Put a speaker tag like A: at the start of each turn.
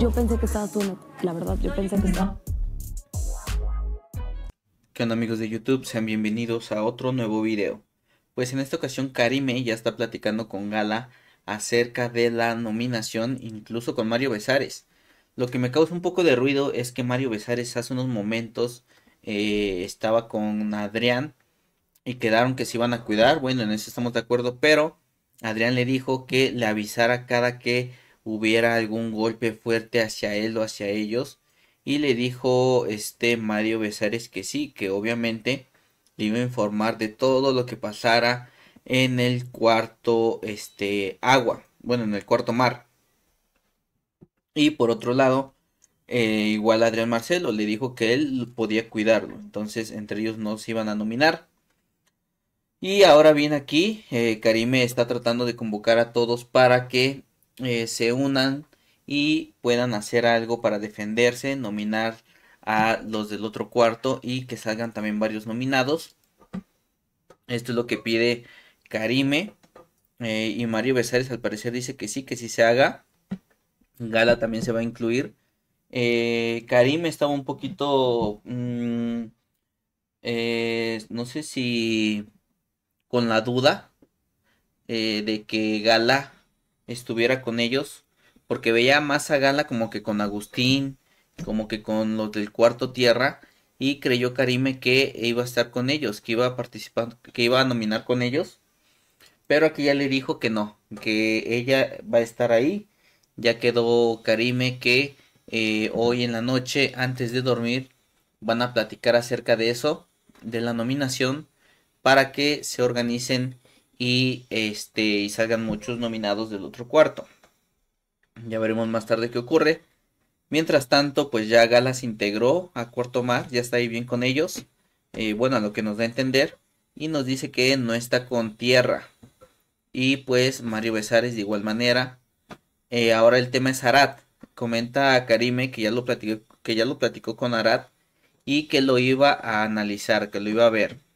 A: Yo pensé que estaba tú, la verdad, yo pensé que estaba. ¿Qué onda amigos de YouTube? Sean bienvenidos a otro nuevo video. Pues en esta ocasión Karime ya está platicando con Gala acerca de la nominación, incluso con Mario Besares. Lo que me causa un poco de ruido es que Mario Besares hace unos momentos eh, estaba con Adrián y quedaron que se iban a cuidar. Bueno, en eso estamos de acuerdo, pero Adrián le dijo que le avisara cada que hubiera algún golpe fuerte hacia él o hacia ellos. Y le dijo este Mario Besares que sí, que obviamente le iba a informar de todo lo que pasara en el cuarto este, agua, bueno, en el cuarto mar. Y por otro lado, eh, igual Adrián Marcelo le dijo que él podía cuidarlo. Entonces entre ellos no se iban a nominar. Y ahora bien aquí, eh, Karime está tratando de convocar a todos para que eh, se unan y puedan hacer algo para defenderse, nominar a los del otro cuarto y que salgan también varios nominados. Esto es lo que pide Karime. Eh, y Mario Besares al parecer dice que sí, que sí se haga. Gala también se va a incluir. Eh, Karime estaba un poquito... Mm, no sé si... Con la duda de que Gala estuviera con ellos, porque veía más a Gala como que con Agustín, como que con los del cuarto tierra, y creyó Karime que iba a estar con ellos, que iba a participar, que iba a nominar con ellos, pero aquí ya le dijo que no, que ella va a estar ahí, ya quedó Karime que eh, hoy en la noche, antes de dormir, van a platicar acerca de eso, de la nominación, para que se organicen y, este, y salgan muchos nominados del otro cuarto. Ya veremos más tarde qué ocurre. Mientras tanto, pues ya Galas integró a Cuarto Mar, ya está ahí bien con ellos. Eh, bueno, a lo que nos da a entender. Y nos dice que no está con tierra. Y pues Mario Besares de igual manera. Eh, ahora el tema es Arat. Comenta a Karime que ya lo platicó, que ya lo platicó con Arat y que lo iba a analizar, que lo iba a ver.